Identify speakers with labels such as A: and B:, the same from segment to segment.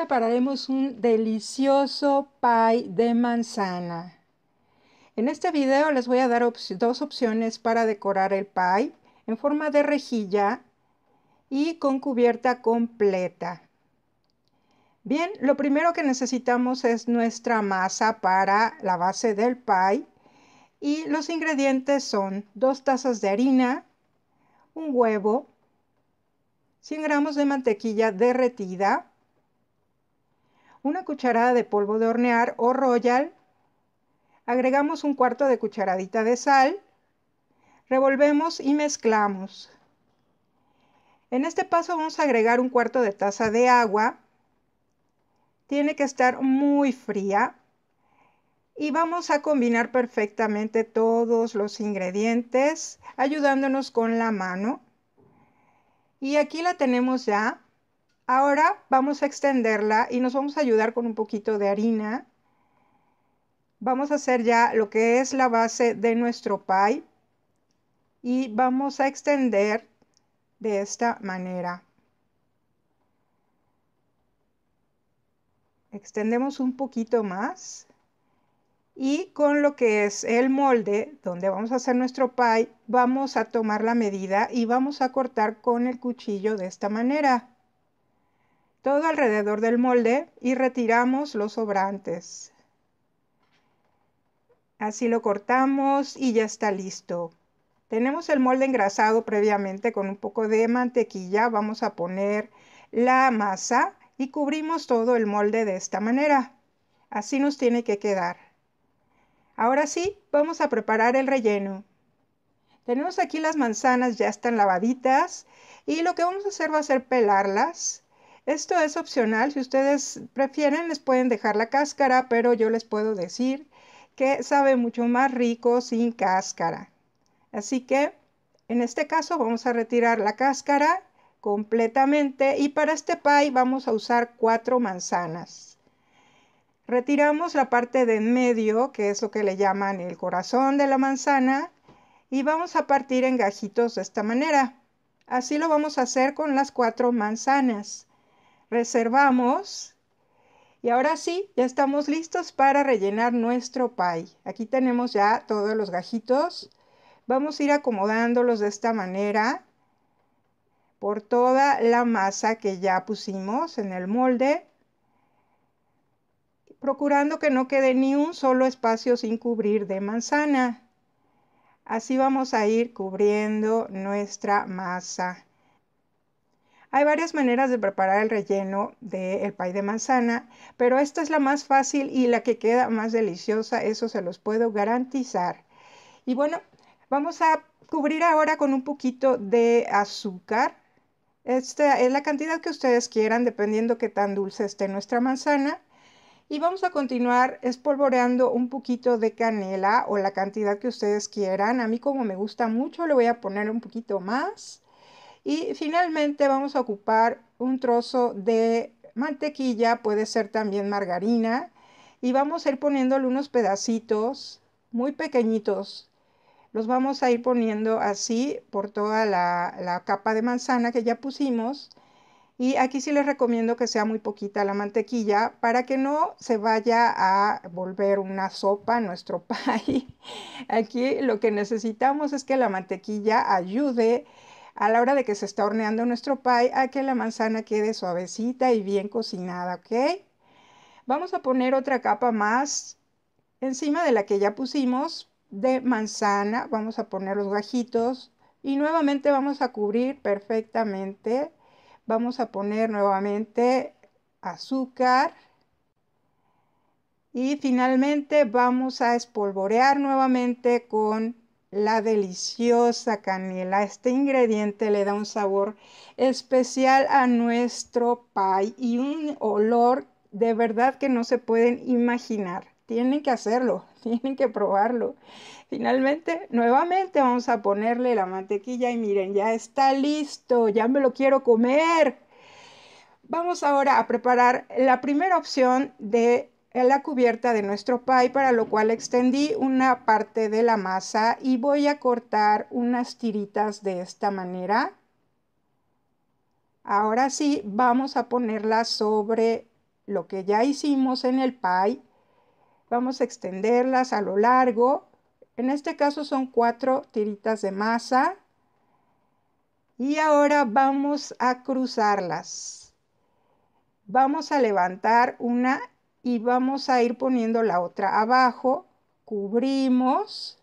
A: prepararemos un delicioso pie de manzana. En este video les voy a dar dos opciones para decorar el pie en forma de rejilla y con cubierta completa. Bien, lo primero que necesitamos es nuestra masa para la base del pie y los ingredientes son dos tazas de harina, un huevo, 100 gramos de mantequilla derretida, una cucharada de polvo de hornear o royal, agregamos un cuarto de cucharadita de sal, revolvemos y mezclamos. En este paso vamos a agregar un cuarto de taza de agua. Tiene que estar muy fría. Y vamos a combinar perfectamente todos los ingredientes ayudándonos con la mano. Y aquí la tenemos ya Ahora vamos a extenderla y nos vamos a ayudar con un poquito de harina. Vamos a hacer ya lo que es la base de nuestro pie y vamos a extender de esta manera. Extendemos un poquito más y con lo que es el molde donde vamos a hacer nuestro pie, vamos a tomar la medida y vamos a cortar con el cuchillo de esta manera todo alrededor del molde y retiramos los sobrantes. Así lo cortamos y ya está listo. Tenemos el molde engrasado previamente con un poco de mantequilla. Vamos a poner la masa y cubrimos todo el molde de esta manera. Así nos tiene que quedar. Ahora sí, vamos a preparar el relleno. Tenemos aquí las manzanas, ya están lavaditas. Y lo que vamos a hacer va a ser pelarlas esto es opcional, si ustedes prefieren les pueden dejar la cáscara, pero yo les puedo decir que sabe mucho más rico sin cáscara. Así que en este caso vamos a retirar la cáscara completamente y para este pie vamos a usar cuatro manzanas. Retiramos la parte de medio, que es lo que le llaman el corazón de la manzana, y vamos a partir en gajitos de esta manera. Así lo vamos a hacer con las cuatro manzanas reservamos. Y ahora sí, ya estamos listos para rellenar nuestro pie. Aquí tenemos ya todos los gajitos. Vamos a ir acomodándolos de esta manera por toda la masa que ya pusimos en el molde, procurando que no quede ni un solo espacio sin cubrir de manzana. Así vamos a ir cubriendo nuestra masa. Hay varias maneras de preparar el relleno del el pay de manzana, pero esta es la más fácil y la que queda más deliciosa, eso se los puedo garantizar. Y bueno, vamos a cubrir ahora con un poquito de azúcar. Esta es la cantidad que ustedes quieran, dependiendo que tan dulce esté nuestra manzana. Y vamos a continuar espolvoreando un poquito de canela o la cantidad que ustedes quieran. A mí como me gusta mucho, le voy a poner un poquito más. Y finalmente vamos a ocupar un trozo de mantequilla, puede ser también margarina, y vamos a ir poniéndole unos pedacitos muy pequeñitos. Los vamos a ir poniendo así por toda la, capa de manzana que ya pusimos. Y aquí sí les recomiendo que sea muy poquita la mantequilla para que no se vaya a volver una sopa nuestro pie. Aquí lo que necesitamos es que la mantequilla ayude a la hora de que se está horneando nuestro pie a que la manzana quede suavecita y bien cocinada, ¿ok? Vamos a poner otra capa más encima de la que ya pusimos de manzana. Vamos a poner los gajitos y nuevamente vamos a cubrir perfectamente. Vamos a poner nuevamente azúcar. Y finalmente vamos a espolvorear nuevamente con la deliciosa canela. Este ingrediente le da un sabor especial a nuestro pie y un olor de verdad que no se pueden imaginar. Tienen que hacerlo, tienen que probarlo. Finalmente, nuevamente vamos a ponerle la mantequilla y miren, ya está listo, ya me lo quiero comer. Vamos ahora a preparar la primera opción de en la cubierta de nuestro pie, para lo cual extendí una parte de la masa y voy a cortar unas tiritas de esta manera. Ahora sí, vamos a ponerlas sobre lo que ya hicimos en el pie. Vamos a extenderlas a lo largo. En este caso son cuatro tiritas de masa. Y ahora vamos a cruzarlas. Vamos a levantar una y vamos a ir poniendo la otra abajo, cubrimos,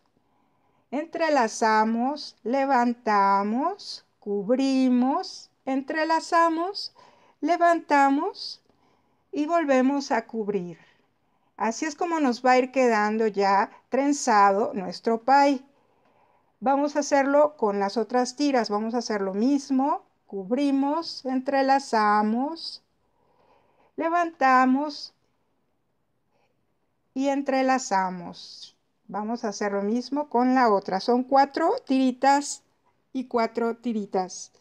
A: entrelazamos, levantamos, cubrimos, entrelazamos, levantamos y volvemos a cubrir. Así es como nos va a ir quedando ya trenzado nuestro pay Vamos a hacerlo con las otras tiras, vamos a hacer lo mismo, cubrimos, entrelazamos, levantamos, y entrelazamos. Vamos a hacer lo mismo con la otra. Son cuatro tiritas y cuatro tiritas.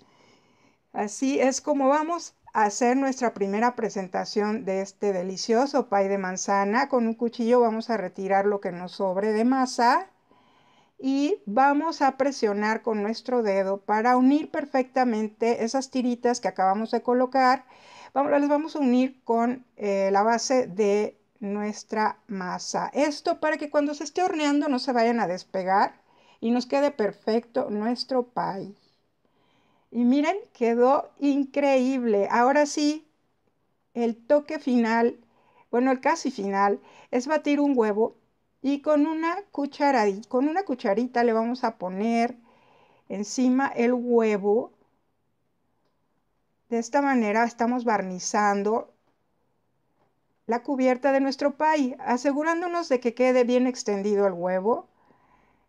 A: Así es como vamos a hacer nuestra primera presentación de este delicioso pay de manzana. Con un cuchillo vamos a retirar lo que nos sobre de masa y vamos a presionar con nuestro dedo para unir perfectamente esas tiritas que acabamos de colocar. Vamos, las vamos a unir con eh, la base de nuestra masa. Esto para que cuando se esté horneando no se vayan a despegar y nos quede perfecto nuestro pay. Y miren, quedó increíble. Ahora sí, el toque final, bueno, el casi final, es batir un huevo y con una cucharadita, con una cucharita le vamos a poner encima el huevo. De esta manera estamos barnizando la cubierta de nuestro pie, asegurándonos de que quede bien extendido el huevo.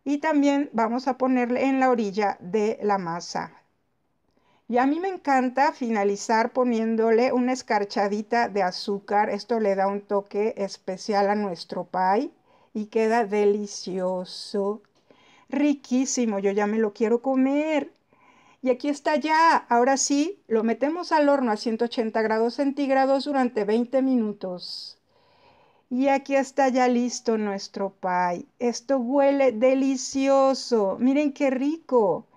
A: Y también vamos a ponerle en la orilla de la masa. Y a mí me encanta finalizar poniéndole una escarchadita de azúcar. Esto le da un toque especial a nuestro pie y queda delicioso. Riquísimo, yo ya me lo quiero comer y aquí está ya. Ahora sí, lo metemos al horno a 180 grados centígrados durante 20 minutos. Y aquí está ya listo nuestro pie. Esto huele delicioso. Miren qué rico.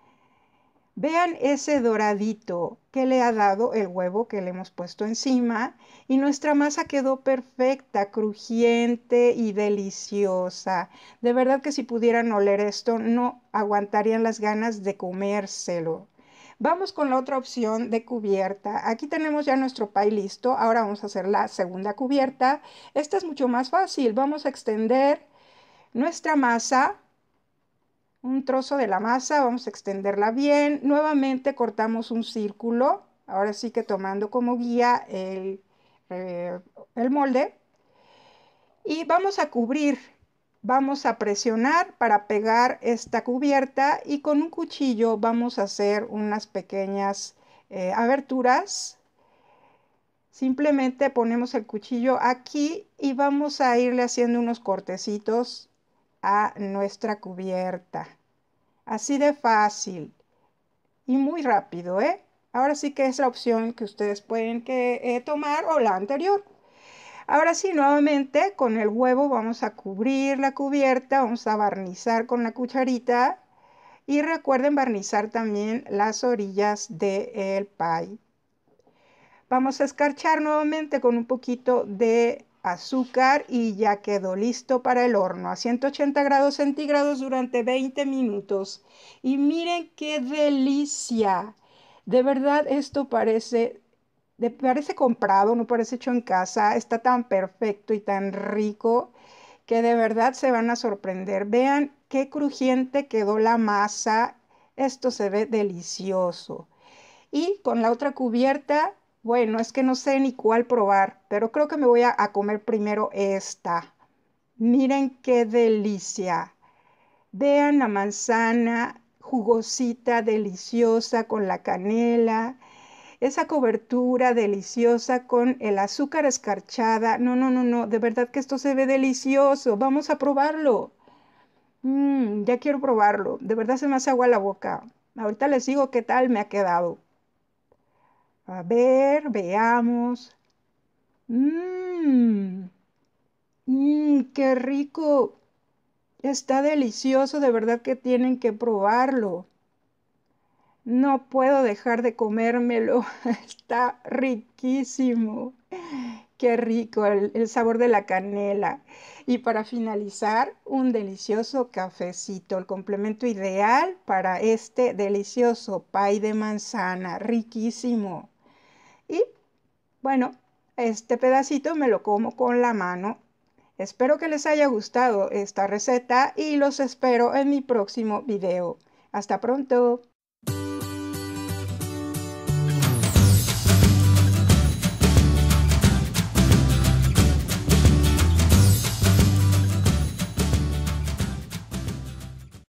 A: Vean ese doradito que le ha dado el huevo que le hemos puesto encima y nuestra masa quedó perfecta, crujiente y deliciosa. De verdad que si pudieran oler esto no aguantarían las ganas de comérselo. Vamos con la otra opción de cubierta. Aquí tenemos ya nuestro pie listo. Ahora vamos a hacer la segunda cubierta. Esta es mucho más fácil. Vamos a extender nuestra masa un trozo de la masa, vamos a extenderla bien, nuevamente cortamos un círculo, ahora sí que tomando como guía el, eh, el molde, y vamos a cubrir vamos a presionar para pegar esta cubierta y con un cuchillo vamos a hacer unas pequeñas eh, aberturas. Simplemente ponemos el cuchillo aquí y vamos a irle haciendo unos cortecitos a nuestra cubierta. Así de fácil y muy rápido, ¿eh? Ahora sí que es la opción que ustedes pueden que, eh, tomar o la anterior. Ahora sí, nuevamente con el huevo vamos a cubrir la cubierta, vamos a barnizar con la cucharita y recuerden barnizar también las orillas del pie. Vamos a escarchar nuevamente con un poquito de azúcar y ya quedó listo para el horno a 180 grados centígrados durante 20 minutos. Y miren qué delicia. De verdad esto parece parece comprado, no parece hecho en casa, está tan perfecto y tan rico que de verdad se van a sorprender. Vean qué crujiente quedó la masa, esto se ve delicioso. Y con la otra cubierta, bueno, es que no sé ni cuál probar, pero creo que me voy a, a comer primero esta. Miren qué delicia. Vean la manzana jugosita, deliciosa, con la canela esa cobertura deliciosa con el azúcar escarchada. No, no, no, no, de verdad que esto se ve delicioso. Vamos a probarlo. Mm, ya quiero probarlo. De verdad se me hace agua la boca. Ahorita les digo qué tal me ha quedado. A ver, veamos. Mm. Mm, qué rico. Está delicioso, de verdad que tienen que probarlo. No puedo dejar de comérmelo. Está riquísimo. Qué rico el, sabor de la canela. Y para finalizar, un delicioso cafecito, el complemento ideal para este delicioso pay de manzana, riquísimo. Y bueno, este pedacito me lo como con la mano. Espero que les haya gustado esta receta y los espero en mi próximo video. Hasta pronto.